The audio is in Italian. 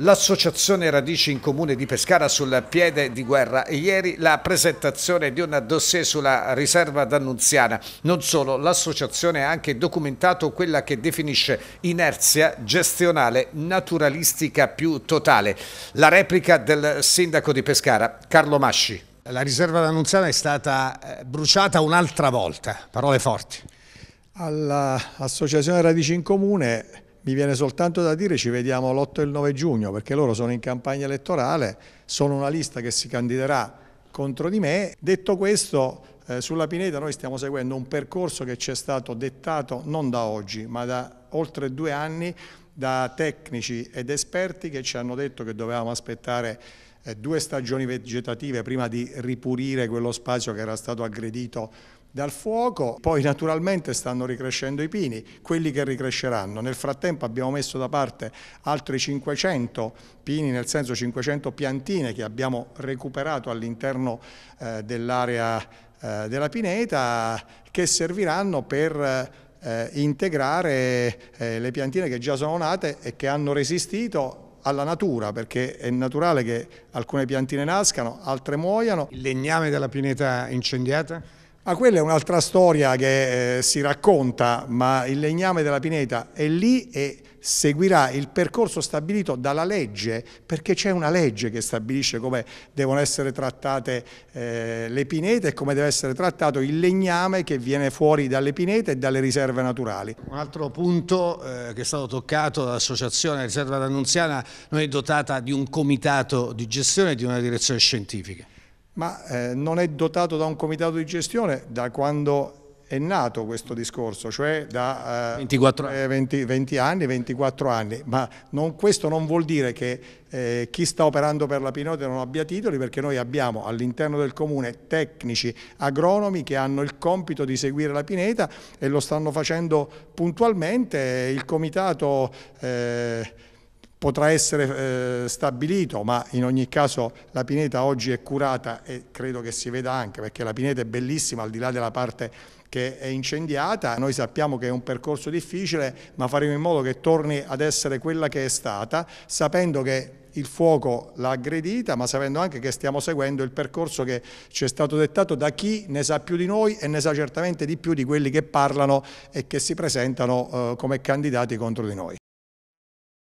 l'associazione Radici in Comune di Pescara sul piede di guerra e ieri la presentazione di un dossier sulla riserva d'Annunziana. Non solo, l'associazione ha anche documentato quella che definisce inerzia gestionale naturalistica più totale. La replica del sindaco di Pescara, Carlo Masci. La riserva d'Annunziana è stata eh, bruciata un'altra volta, parole forti. All'Associazione Radici in Comune mi viene soltanto da dire ci vediamo l'8 e il 9 giugno perché loro sono in campagna elettorale, sono una lista che si candiderà contro di me. Detto questo, eh, sulla Pineta noi stiamo seguendo un percorso che ci è stato dettato non da oggi ma da oltre due anni da tecnici ed esperti che ci hanno detto che dovevamo aspettare eh, due stagioni vegetative prima di ripulire quello spazio che era stato aggredito dal fuoco, poi naturalmente stanno ricrescendo i pini, quelli che ricresceranno. Nel frattempo abbiamo messo da parte altri 500 pini, nel senso 500 piantine che abbiamo recuperato all'interno eh, dell'area eh, della pineta che serviranno per eh, integrare eh, le piantine che già sono nate e che hanno resistito alla natura, perché è naturale che alcune piantine nascano, altre muoiano. Il legname della pineta incendiata? Ah, quella è un'altra storia che eh, si racconta, ma il legname della Pineta è lì e seguirà il percorso stabilito dalla legge, perché c'è una legge che stabilisce come devono essere trattate eh, le pinete e come deve essere trattato il legname che viene fuori dalle pinete e dalle riserve naturali. Un altro punto eh, che è stato toccato dall'Associazione Riserva d'Annunziana non è dotata di un comitato di gestione e di una direzione scientifica ma eh, non è dotato da un comitato di gestione da quando è nato questo discorso, cioè da eh, 24 eh, anni. 20, 20, anni, 24 anni, ma non, questo non vuol dire che eh, chi sta operando per la Pinote non abbia titoli perché noi abbiamo all'interno del comune tecnici agronomi che hanno il compito di seguire la pineta e lo stanno facendo puntualmente, il comitato... Eh, potrà essere eh, stabilito, ma in ogni caso la pineta oggi è curata e credo che si veda anche, perché la pineta è bellissima al di là della parte che è incendiata, noi sappiamo che è un percorso difficile, ma faremo in modo che torni ad essere quella che è stata, sapendo che il fuoco l'ha aggredita, ma sapendo anche che stiamo seguendo il percorso che ci è stato dettato da chi ne sa più di noi e ne sa certamente di più di quelli che parlano e che si presentano eh, come candidati contro di noi.